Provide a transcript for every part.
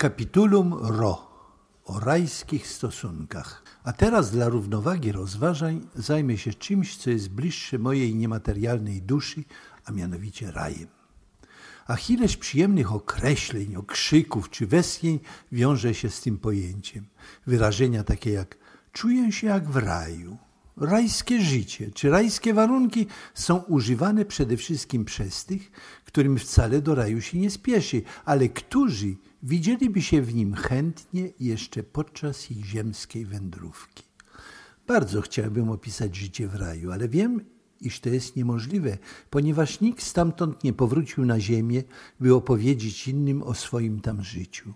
Kapitulum Ro o rajskich stosunkach. A teraz dla równowagi rozważań zajmę się czymś, co jest bliższe mojej niematerialnej duszy, a mianowicie rajem. A przyjemnych określeń, okrzyków czy westchnień wiąże się z tym pojęciem. Wyrażenia takie jak czuję się jak w raju – rajskie życie czy rajskie warunki są używane przede wszystkim przez tych, którym wcale do raju się nie spieszy, ale którzy widzieliby się w nim chętnie jeszcze podczas ich ziemskiej wędrówki. Bardzo chciałbym opisać życie w raju, ale wiem, iż to jest niemożliwe, ponieważ nikt stamtąd nie powrócił na ziemię, by opowiedzieć innym o swoim tam życiu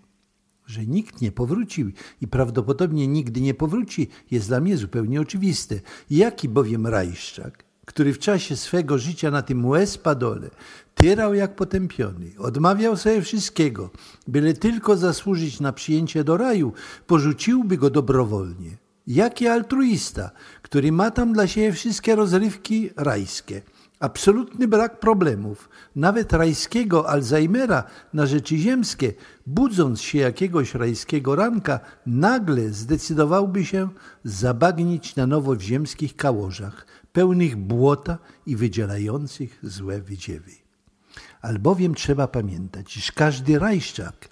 że nikt nie powrócił i prawdopodobnie nigdy nie powróci, jest dla mnie zupełnie oczywiste. Jaki bowiem Rajszczak, który w czasie swego życia na tym łez-padole tyrał jak potępiony, odmawiał sobie wszystkiego, byle tylko zasłużyć na przyjęcie do raju, porzuciłby go dobrowolnie. Jaki altruista, który ma tam dla siebie wszystkie rozrywki rajskie – Absolutny brak problemów, nawet rajskiego Alzheimera na rzeczy ziemskie, budząc się jakiegoś rajskiego ranka, nagle zdecydowałby się zabagnić na nowo w ziemskich kałożach, pełnych błota i wydzielających złe wydziewy. Albowiem trzeba pamiętać, iż każdy rajszczak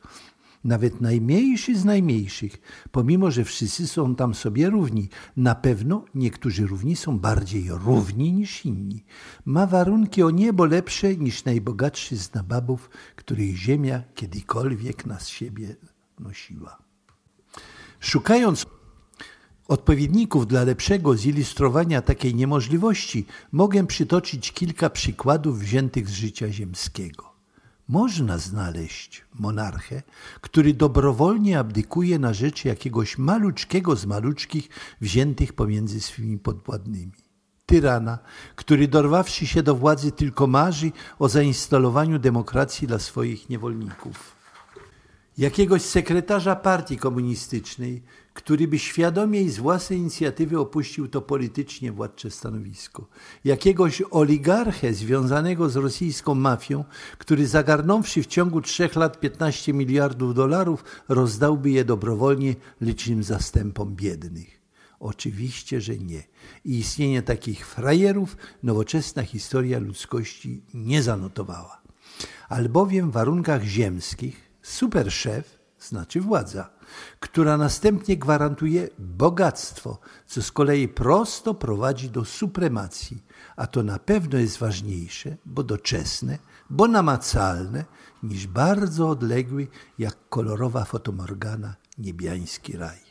nawet najmniejszy z najmniejszych, pomimo że wszyscy są tam sobie równi. Na pewno niektórzy równi są bardziej równi niż inni. Ma warunki o niebo lepsze niż najbogatszy z nababów, których ziemia kiedykolwiek nas siebie nosiła. Szukając odpowiedników dla lepszego zilustrowania takiej niemożliwości, mogę przytoczyć kilka przykładów wziętych z życia ziemskiego. Można znaleźć monarchę, który dobrowolnie abdykuje na rzecz jakiegoś maluczkiego z maluczkich wziętych pomiędzy swymi podwładnymi. Tyrana, który dorwawszy się do władzy tylko marzy o zainstalowaniu demokracji dla swoich niewolników. Jakiegoś sekretarza partii komunistycznej, który by świadomie i z własnej inicjatywy opuścił to politycznie władcze stanowisko. Jakiegoś oligarchę związanego z rosyjską mafią, który zagarnąwszy w ciągu trzech lat 15 miliardów dolarów, rozdałby je dobrowolnie licznym zastępom biednych. Oczywiście, że nie. I istnienie takich frajerów nowoczesna historia ludzkości nie zanotowała. Albowiem w warunkach ziemskich szef znaczy władza, która następnie gwarantuje bogactwo, co z kolei prosto prowadzi do supremacji, a to na pewno jest ważniejsze, bo doczesne, bo namacalne, niż bardzo odległy, jak kolorowa fotomorgana, niebiański raj.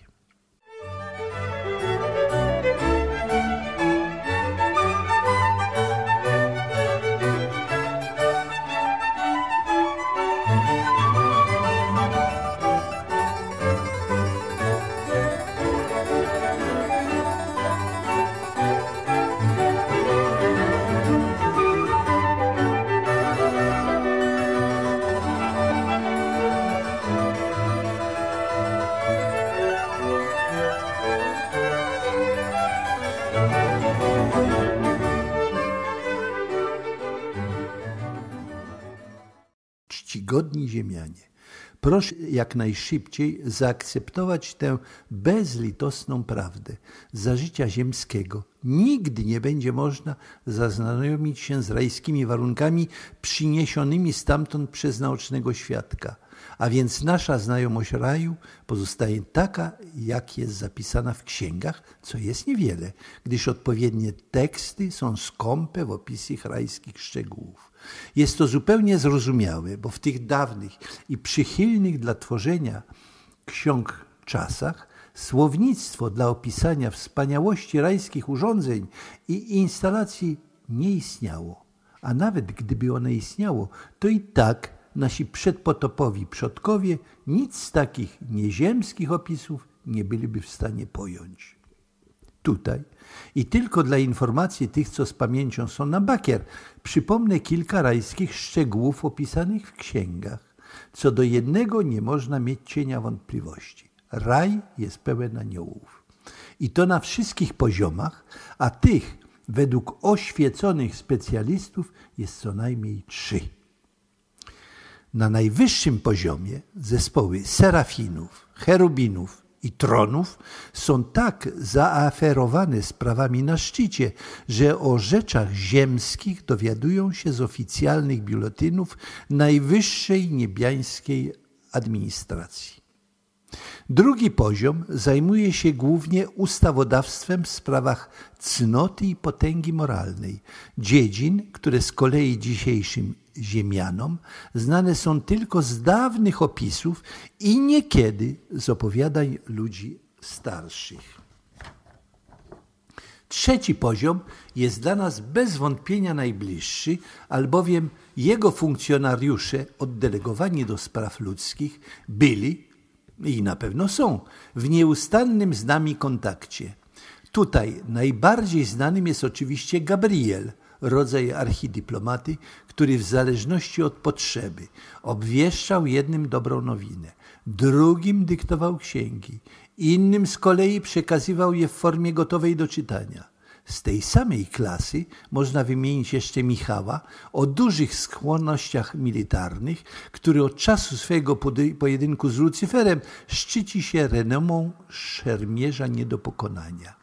ziemianie. Proszę jak najszybciej zaakceptować tę bezlitosną prawdę. Za życia ziemskiego nigdy nie będzie można zaznajomić się z rajskimi warunkami przyniesionymi stamtąd przez naocznego świadka – a więc nasza znajomość raju pozostaje taka, jak jest zapisana w księgach, co jest niewiele, gdyż odpowiednie teksty są skąpe w opisie rajskich szczegółów. Jest to zupełnie zrozumiałe, bo w tych dawnych i przychylnych dla tworzenia ksiąg czasach słownictwo dla opisania wspaniałości rajskich urządzeń i instalacji nie istniało. A nawet gdyby one istniało, to i tak nasi przedpotopowi przodkowie nic z takich nieziemskich opisów nie byliby w stanie pojąć. Tutaj i tylko dla informacji tych, co z pamięcią są na bakier, przypomnę kilka rajskich szczegółów opisanych w księgach. Co do jednego nie można mieć cienia wątpliwości. Raj jest pełen aniołów. I to na wszystkich poziomach, a tych według oświeconych specjalistów jest co najmniej trzy na najwyższym poziomie zespoły serafinów, cherubinów i tronów są tak zaaferowane sprawami na szczycie, że o rzeczach ziemskich dowiadują się z oficjalnych biuletynów najwyższej niebiańskiej administracji. Drugi poziom zajmuje się głównie ustawodawstwem w sprawach cnoty i potęgi moralnej, dziedzin, które z kolei dzisiejszym ziemianom znane są tylko z dawnych opisów i niekiedy z opowiadań ludzi starszych. Trzeci poziom jest dla nas bez wątpienia najbliższy, albowiem jego funkcjonariusze oddelegowani do spraw ludzkich byli i na pewno są w nieustannym z nami kontakcie. Tutaj najbardziej znanym jest oczywiście Gabriel, rodzaj archidyplomaty, który w zależności od potrzeby obwieszczał jednym dobrą nowinę, drugim dyktował księgi, innym z kolei przekazywał je w formie gotowej do czytania. Z tej samej klasy można wymienić jeszcze Michała o dużych skłonnościach militarnych, który od czasu swojego pojedynku z Lucyferem szczyci się renomą szermierza nie do pokonania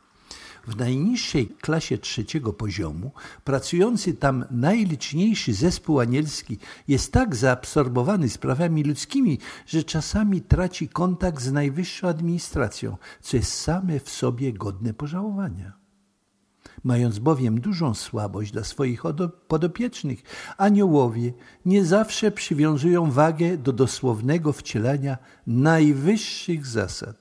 w najniższej klasie trzeciego poziomu, pracujący tam najliczniejszy zespół anielski jest tak zaabsorbowany sprawami ludzkimi, że czasami traci kontakt z najwyższą administracją, co jest same w sobie godne pożałowania mając bowiem dużą słabość dla swoich podopiecznych, aniołowie nie zawsze przywiązują wagę do dosłownego wcielania najwyższych zasad.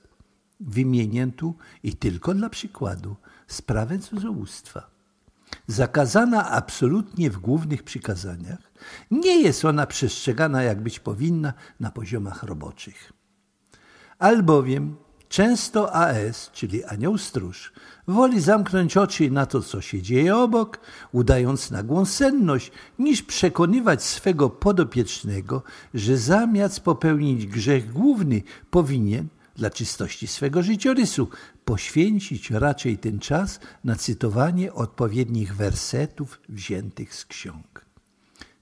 Wymienię tu i tylko dla przykładu sprawę cudzołóstwa. Zakazana absolutnie w głównych przykazaniach, nie jest ona przestrzegana jak być powinna na poziomach roboczych. Albowiem często AS, czyli anioł stróż, woli zamknąć oczy na to, co się dzieje obok, udając nagłą senność, niż przekonywać swego podopiecznego, że zamiast popełnić grzech główny, powinien dla czystości swego życiorysu poświęcić raczej ten czas na cytowanie odpowiednich wersetów wziętych z ksiąg.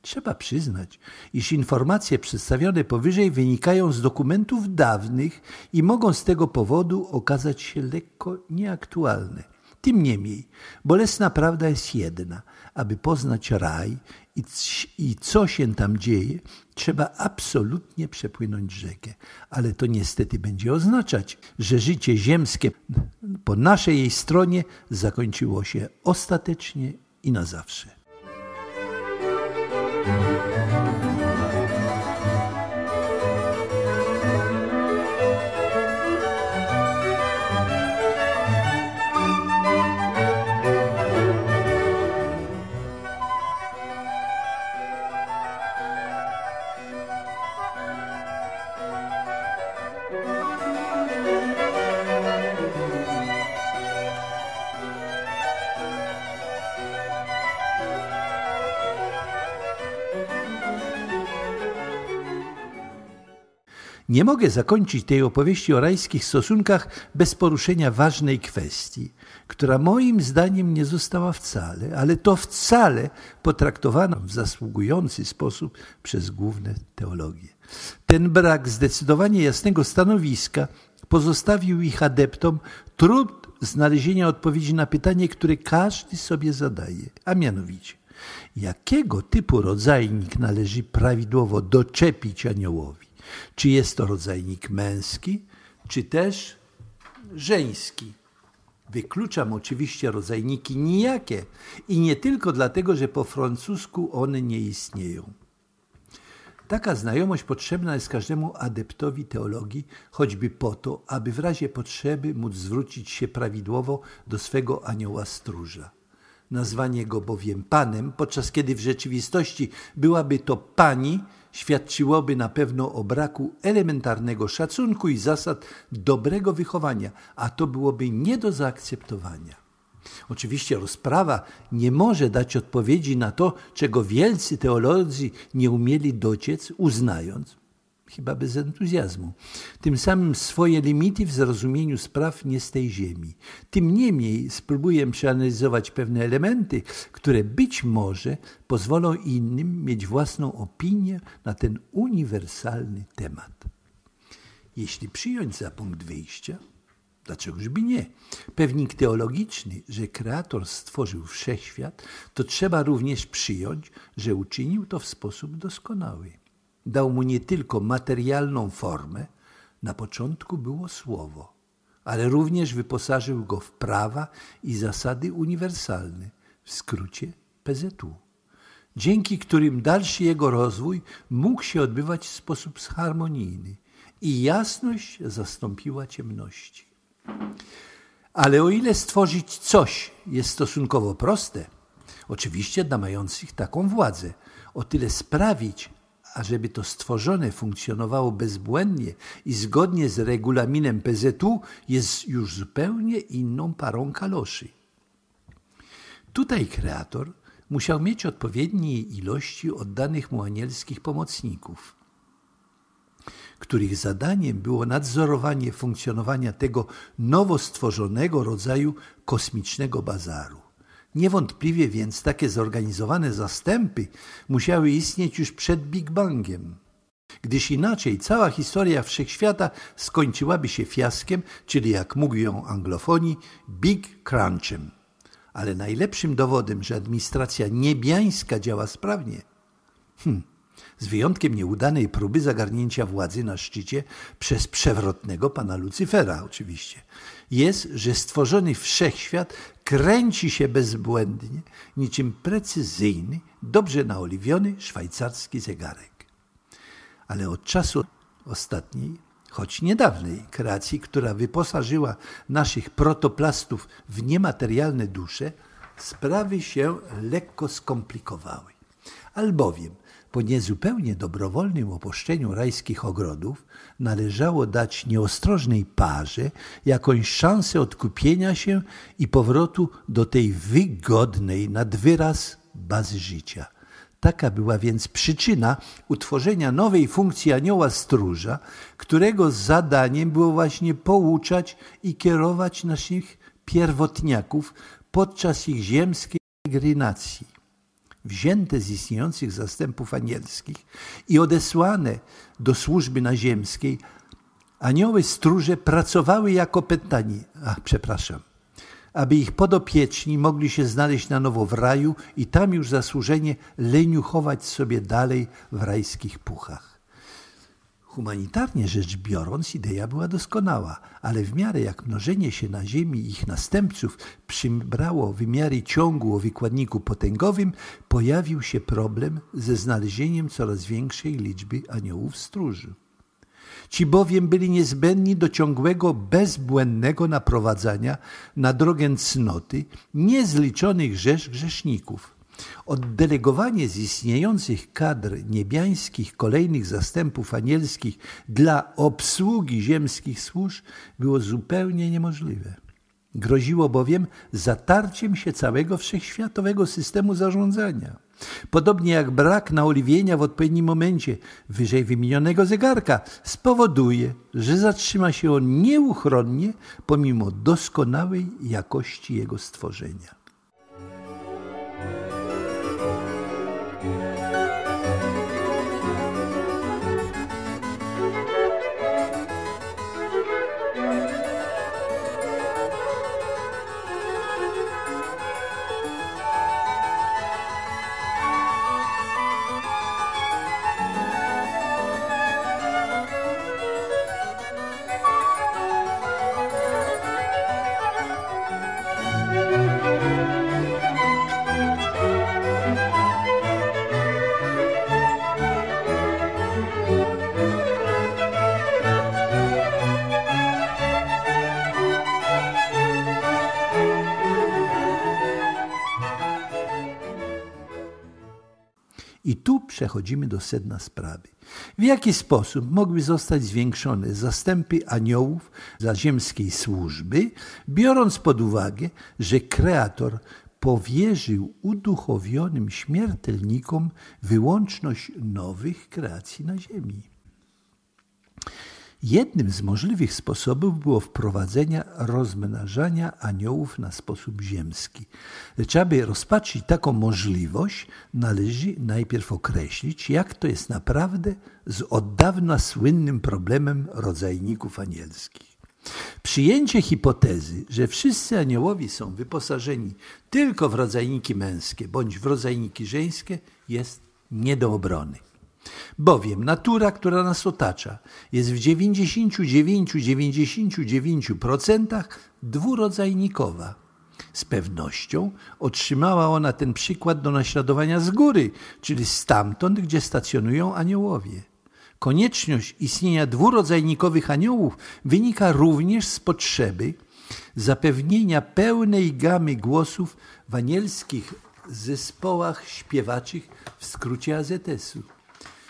Trzeba przyznać, iż informacje przedstawione powyżej wynikają z dokumentów dawnych i mogą z tego powodu okazać się lekko nieaktualne. Tym niemniej, bolesna prawda jest jedna. Aby poznać raj i, i co się tam dzieje, trzeba absolutnie przepłynąć rzekę. Ale to niestety będzie oznaczać, że życie ziemskie po naszej jej stronie zakończyło się ostatecznie i na zawsze. Bye. Nie mogę zakończyć tej opowieści o rajskich stosunkach bez poruszenia ważnej kwestii, która moim zdaniem nie została wcale, ale to wcale potraktowana w zasługujący sposób przez główne teologie. Ten brak zdecydowanie jasnego stanowiska pozostawił ich adeptom trud znalezienia odpowiedzi na pytanie, które każdy sobie zadaje, a mianowicie jakiego typu rodzajnik należy prawidłowo doczepić aniołowi. Czy jest to rodzajnik męski, czy też żeński? Wykluczam oczywiście rodzajniki nijakie i nie tylko dlatego, że po francusku one nie istnieją. Taka znajomość potrzebna jest każdemu adeptowi teologii, choćby po to, aby w razie potrzeby móc zwrócić się prawidłowo do swego anioła stróża. Nazwanie go bowiem panem, podczas kiedy w rzeczywistości byłaby to pani, świadczyłoby na pewno o braku elementarnego szacunku i zasad dobrego wychowania, a to byłoby nie do zaakceptowania. Oczywiście rozprawa nie może dać odpowiedzi na to, czego wielcy teolodzy nie umieli dociec, uznając, chyba bez entuzjazmu, tym samym swoje limity w zrozumieniu spraw nie z tej ziemi. Tym niemniej spróbuję przeanalizować pewne elementy, które być może pozwolą innym mieć własną opinię na ten uniwersalny temat. Jeśli przyjąć za punkt wyjścia, Dlaczegożby nie? Pewnik teologiczny, że Kreator stworzył wszechświat, to trzeba również przyjąć, że uczynił to w sposób doskonały. Dał mu nie tylko materialną formę, na początku było słowo, ale również wyposażył go w prawa i zasady uniwersalne, w skrócie PZU, dzięki którym dalszy jego rozwój mógł się odbywać w sposób harmonijny i jasność zastąpiła ciemności. Ale o ile stworzyć coś jest stosunkowo proste, oczywiście dla mających taką władzę, o tyle sprawić, ażeby to stworzone funkcjonowało bezbłędnie i zgodnie z regulaminem PZU, jest już zupełnie inną parą kaloszy. Tutaj kreator musiał mieć odpowiedniej ilości oddanych mu anielskich pomocników, których zadaniem było nadzorowanie funkcjonowania tego nowo stworzonego rodzaju kosmicznego bazaru. Niewątpliwie więc takie zorganizowane zastępy musiały istnieć już przed Big Bangiem, gdyż inaczej cała historia wszechświata skończyłaby się fiaskiem, czyli jak mówią anglofoni, Big Crunchem. Ale najlepszym dowodem, że administracja niebiańska działa sprawnie, hm, z wyjątkiem nieudanej próby zagarnięcia władzy na szczycie przez przewrotnego pana Lucyfera oczywiście, jest, że stworzony wszechświat kręci się bezbłędnie, niczym precyzyjny, dobrze naoliwiony szwajcarski zegarek. Ale od czasu ostatniej, choć niedawnej kreacji, która wyposażyła naszych protoplastów w niematerialne dusze, sprawy się lekko skomplikowały. Albowiem po niezupełnie dobrowolnym opuszczeniu rajskich ogrodów należało dać nieostrożnej parze jakąś szansę odkupienia się i powrotu do tej wygodnej nad wyraz bazy życia. Taka była więc przyczyna utworzenia nowej funkcji anioła stróża, którego zadaniem było właśnie pouczać i kierować naszych pierwotniaków podczas ich ziemskiej peregrinacji wzięte z istniejących zastępów anielskich i odesłane do służby naziemskiej, anioły stróże pracowały jako pentani. a przepraszam, aby ich podopieczni mogli się znaleźć na nowo w raju i tam już zasłużenie leniuchować sobie dalej w rajskich puchach. Humanitarnie rzecz biorąc, idea była doskonała, ale w miarę jak mnożenie się na Ziemi ich następców przybrało wymiary ciągu o wykładniku potęgowym, pojawił się problem ze znalezieniem coraz większej liczby aniołów stróży. Ci bowiem byli niezbędni do ciągłego, bezbłędnego naprowadzania na drogę cnoty niezliczonych rzesz grzeszników. Oddelegowanie z istniejących kadr niebiańskich kolejnych zastępów anielskich dla obsługi ziemskich służb było zupełnie niemożliwe. Groziło bowiem zatarciem się całego wszechświatowego systemu zarządzania. Podobnie jak brak naoliwienia w odpowiednim momencie wyżej wymienionego zegarka spowoduje, że zatrzyma się on nieuchronnie pomimo doskonałej jakości jego stworzenia. I tu przechodzimy do sedna sprawy. W jaki sposób mogły zostać zwiększone zastępy aniołów dla ziemskiej służby, biorąc pod uwagę, że Kreator powierzył uduchowionym śmiertelnikom wyłączność nowych kreacji na Ziemi? Jednym z możliwych sposobów było wprowadzenie rozmnażania aniołów na sposób ziemski. Lecz aby rozpatrzyć taką możliwość, należy najpierw określić, jak to jest naprawdę z od dawna słynnym problemem rodzajników anielskich. Przyjęcie hipotezy, że wszyscy aniołowie są wyposażeni tylko w rodzajniki męskie bądź w rodzajniki żeńskie, jest nie do obrony. Bowiem natura, która nas otacza, jest w 99,99% dwurodzajnikowa. Z pewnością otrzymała ona ten przykład do naśladowania z góry, czyli stamtąd, gdzie stacjonują aniołowie. Konieczność istnienia dwurodzajnikowych aniołów wynika również z potrzeby zapewnienia pełnej gamy głosów w anielskich zespołach śpiewaczych w skrócie AZS-u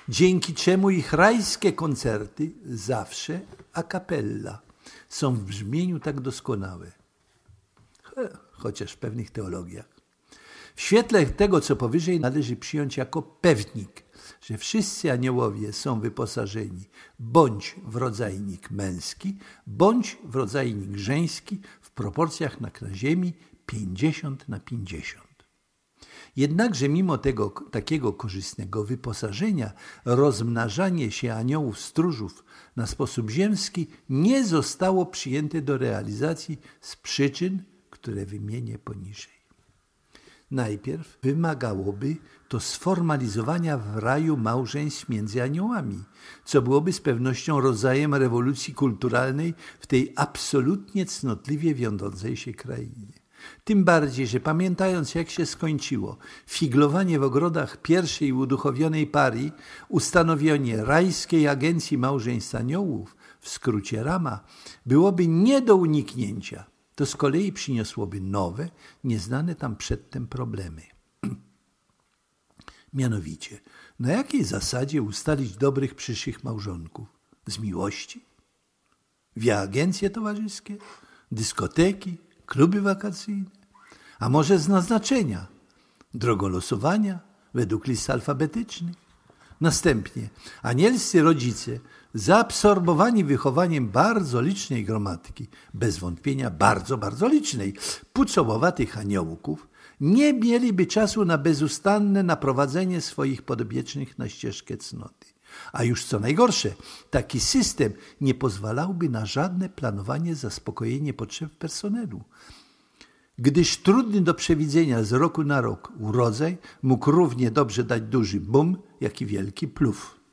dzięki czemu ich rajskie koncerty, zawsze a cappella, są w brzmieniu tak doskonałe. Chociaż w pewnych teologiach. W świetle tego, co powyżej, należy przyjąć jako pewnik, że wszyscy aniołowie są wyposażeni bądź w rodzajnik męski, bądź w rodzajnik żeński w proporcjach na ziemi 50 na 50. Jednakże mimo tego takiego korzystnego wyposażenia, rozmnażanie się aniołów stróżów na sposób ziemski nie zostało przyjęte do realizacji z przyczyn, które wymienię poniżej. Najpierw wymagałoby to sformalizowania w raju małżeństw między aniołami, co byłoby z pewnością rodzajem rewolucji kulturalnej w tej absolutnie cnotliwie wiążącej się krainie. Tym bardziej, że pamiętając jak się skończyło figlowanie w ogrodach pierwszej uduchowionej pari, ustanowienie Rajskiej Agencji Małżeństw Aniołów, w skrócie Rama, byłoby nie do uniknięcia. To z kolei przyniosłoby nowe, nieznane tam przedtem problemy. Mianowicie, na jakiej zasadzie ustalić dobrych przyszłych małżonków? Z miłości? Via agencje towarzyskie? Dyskoteki? kluby wakacyjne, a może z naznaczenia, drogolosowania losowania według list alfabetycznych. Następnie anielscy rodzice, zaabsorbowani wychowaniem bardzo licznej gromadki, bez wątpienia bardzo, bardzo licznej, pucołowatych aniołków, nie mieliby czasu na bezustanne naprowadzenie swoich podobiecznych na ścieżkę cnoty. A już co najgorsze, taki system nie pozwalałby na żadne planowanie zaspokojenie potrzeb personelu, gdyż trudny do przewidzenia z roku na rok urodzaj mógł równie dobrze dać duży bum, jak i wielki pluf.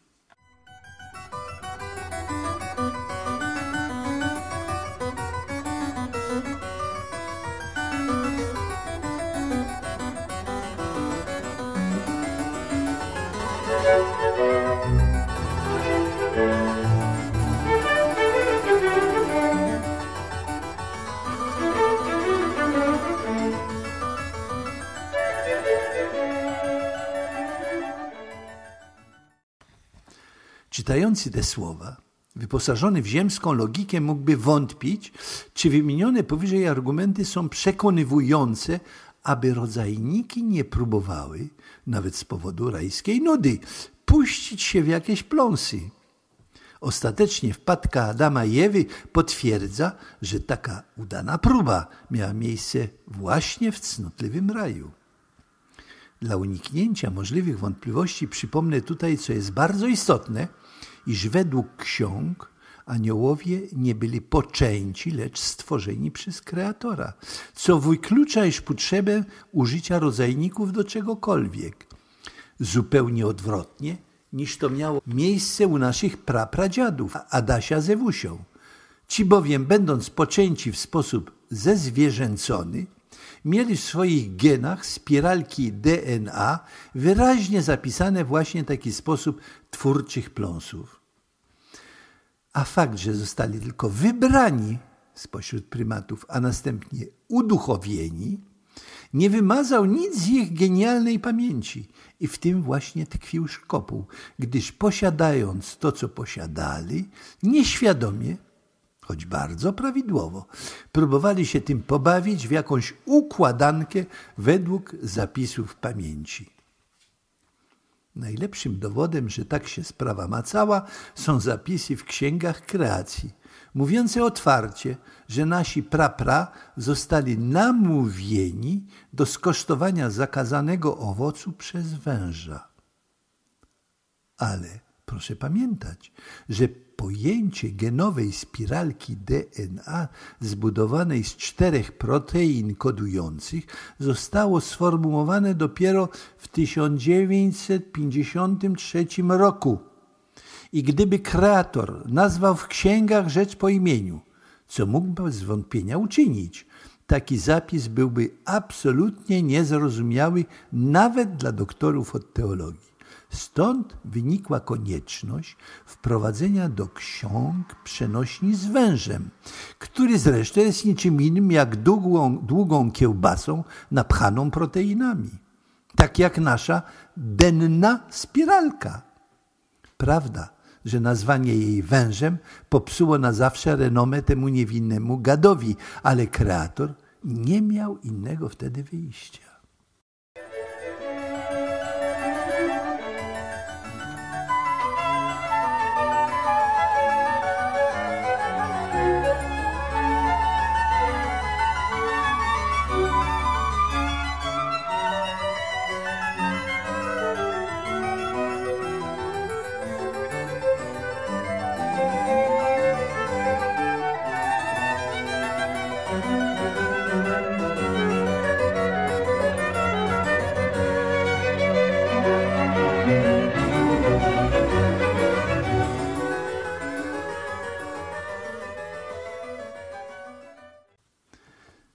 Czytający te słowa, wyposażony w ziemską logikę, mógłby wątpić, czy wymienione powyżej argumenty są przekonywujące, aby rodzajniki nie próbowały, nawet z powodu rajskiej nudy, puścić się w jakieś pląsy. Ostatecznie wpadka Adama i Ewy potwierdza, że taka udana próba miała miejsce właśnie w cnotliwym raju. Dla uniknięcia możliwych wątpliwości przypomnę tutaj, co jest bardzo istotne, iż według ksiąg aniołowie nie byli poczęci, lecz stworzeni przez Kreatora, co wyklucza już potrzebę użycia rodzajników do czegokolwiek. Zupełnie odwrotnie niż to miało miejsce u naszych prapradziadów Adasia ze Wusią, Ci bowiem, będąc poczęci w sposób zezwierzęcony, mieli w swoich genach spiralki DNA wyraźnie zapisane właśnie taki sposób twórczych pląsów. A fakt, że zostali tylko wybrani spośród prymatów, a następnie uduchowieni, nie wymazał nic z ich genialnej pamięci. I w tym właśnie tkwił szkopuł, gdyż posiadając to, co posiadali, nieświadomie choć bardzo prawidłowo, próbowali się tym pobawić w jakąś układankę według zapisów pamięci. Najlepszym dowodem, że tak się sprawa macała, są zapisy w księgach kreacji, mówiące otwarcie, że nasi prapra zostali namówieni do skosztowania zakazanego owocu przez węża. Ale proszę pamiętać, że pojęcie genowej spiralki DNA zbudowanej z czterech protein kodujących zostało sformułowane dopiero w 1953 roku. I gdyby kreator nazwał w księgach rzecz po imieniu, co mógłby bez wątpienia uczynić, taki zapis byłby absolutnie niezrozumiały nawet dla doktorów od teologii. Stąd wynikła konieczność wprowadzenia do ksiąg przenośni z wężem, który zresztą jest niczym innym jak długą, długą kiełbasą napchaną proteinami, tak jak nasza denna spiralka. Prawda, że nazwanie jej wężem popsuło na zawsze renomę temu niewinnemu gadowi, ale kreator nie miał innego wtedy wyjścia.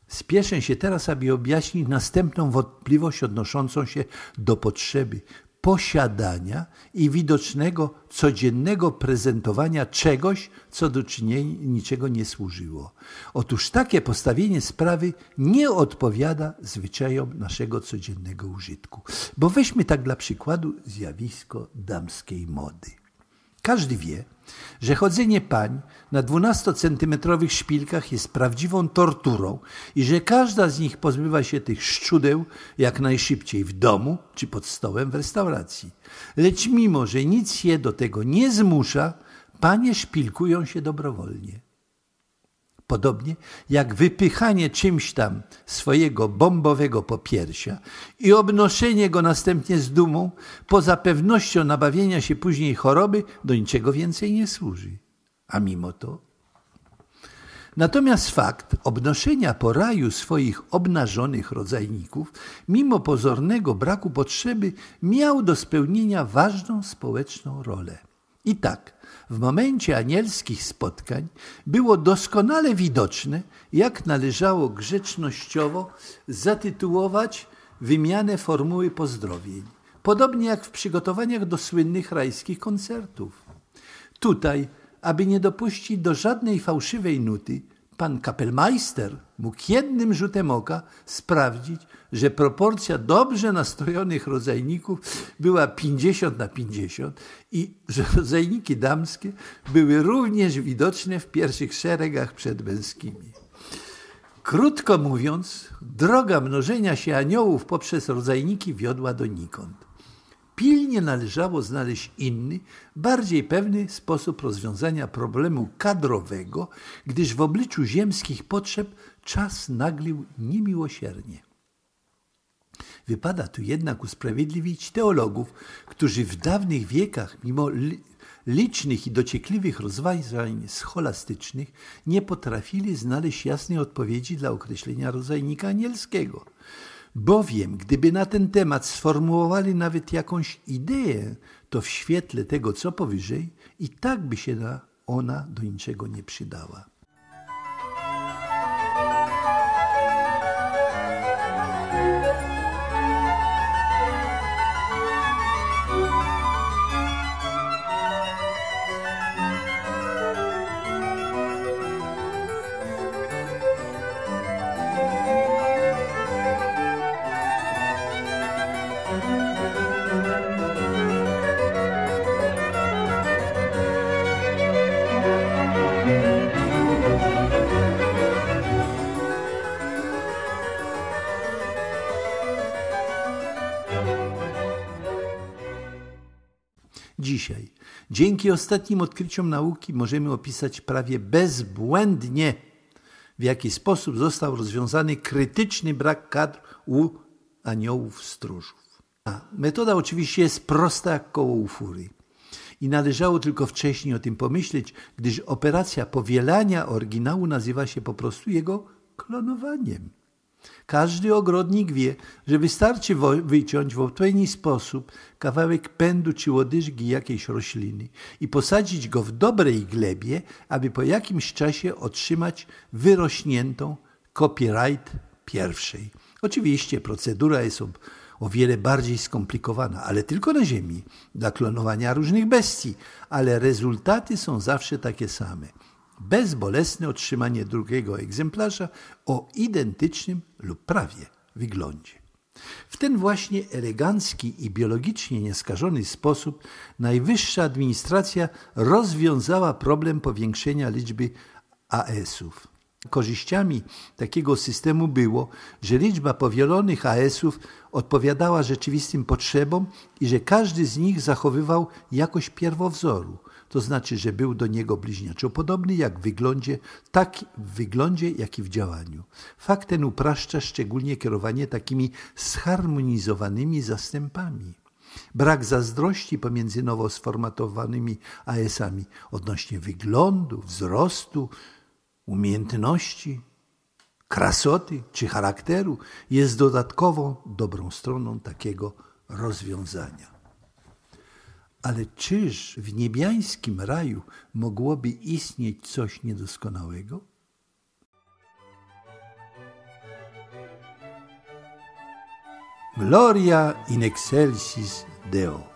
Spieszę się teraz, aby objaśnić następną wątpliwość odnoszącą się do potrzeby posiadania i widocznego codziennego prezentowania czegoś, co do czynienia niczego nie służyło. Otóż takie postawienie sprawy nie odpowiada zwyczajom naszego codziennego użytku. Bo weźmy tak dla przykładu zjawisko damskiej mody. Każdy wie, że chodzenie pań na 12-centymetrowych szpilkach jest prawdziwą torturą i że każda z nich pozbywa się tych szczudeł jak najszybciej w domu czy pod stołem w restauracji. Lecz mimo, że nic je do tego nie zmusza, panie szpilkują się dobrowolnie. Podobnie jak wypychanie czymś tam swojego bombowego popiersia i obnoszenie go następnie z dumą, poza pewnością nabawienia się później choroby, do niczego więcej nie służy. A mimo to. Natomiast fakt obnoszenia po raju swoich obnażonych rodzajników, mimo pozornego braku potrzeby, miał do spełnienia ważną społeczną rolę. I tak, w momencie anielskich spotkań było doskonale widoczne, jak należało grzecznościowo zatytułować wymianę formuły pozdrowień, podobnie jak w przygotowaniach do słynnych rajskich koncertów. Tutaj, aby nie dopuścić do żadnej fałszywej nuty, pan kapelmeister mógł jednym rzutem oka sprawdzić, że proporcja dobrze nastrojonych rodzajników była 50 na 50 i że rodzajniki damskie były również widoczne w pierwszych szeregach przed męskimi. Krótko mówiąc, droga mnożenia się aniołów poprzez rodzajniki wiodła donikąd pilnie należało znaleźć inny, bardziej pewny sposób rozwiązania problemu kadrowego, gdyż w obliczu ziemskich potrzeb czas naglił niemiłosiernie. Wypada tu jednak usprawiedliwić teologów, którzy w dawnych wiekach, mimo licznych i dociekliwych rozważań scholastycznych, nie potrafili znaleźć jasnej odpowiedzi dla określenia rodzajnika anielskiego. Bowiem, gdyby na ten temat sformułowali nawet jakąś ideę, to w świetle tego, co powyżej, i tak by się ona do niczego nie przydała. dzisiaj. Dzięki ostatnim odkryciom nauki możemy opisać prawie bezbłędnie, w jaki sposób został rozwiązany krytyczny brak kadr u aniołów stróżów. A metoda oczywiście jest prosta jak koło u fury. I należało tylko wcześniej o tym pomyśleć, gdyż operacja powielania oryginału nazywa się po prostu jego klonowaniem. Każdy ogrodnik wie, że wystarczy wyciąć w odpowiedni sposób kawałek pędu czy łodyżki jakiejś rośliny i posadzić go w dobrej glebie, aby po jakimś czasie otrzymać wyrośniętą copyright pierwszej. Oczywiście procedura jest o wiele bardziej skomplikowana, ale tylko na Ziemi, dla klonowania różnych bestii, ale rezultaty są zawsze takie same bezbolesne otrzymanie drugiego egzemplarza o identycznym lub prawie wyglądzie. W ten właśnie elegancki i biologicznie nieskażony sposób najwyższa administracja rozwiązała problem powiększenia liczby AS-ów. Korzyściami takiego systemu było, że liczba powielonych AS-ów odpowiadała rzeczywistym potrzebom i że każdy z nich zachowywał jakość pierwowzoru, to znaczy, że był do niego bliźniaczo podobny jak w wyglądzie, tak w wyglądzie, jak i w działaniu. Fakt ten upraszcza szczególnie kierowanie takimi zharmonizowanymi zastępami. Brak zazdrości pomiędzy nowo sformatowanymi AS-ami odnośnie wyglądu, wzrostu, umiejętności, krasoty czy charakteru jest dodatkową dobrą stroną takiego rozwiązania. Ale czyż w niebiańskim raju mogłoby istnieć coś niedoskonałego? Gloria in excelsis Deo.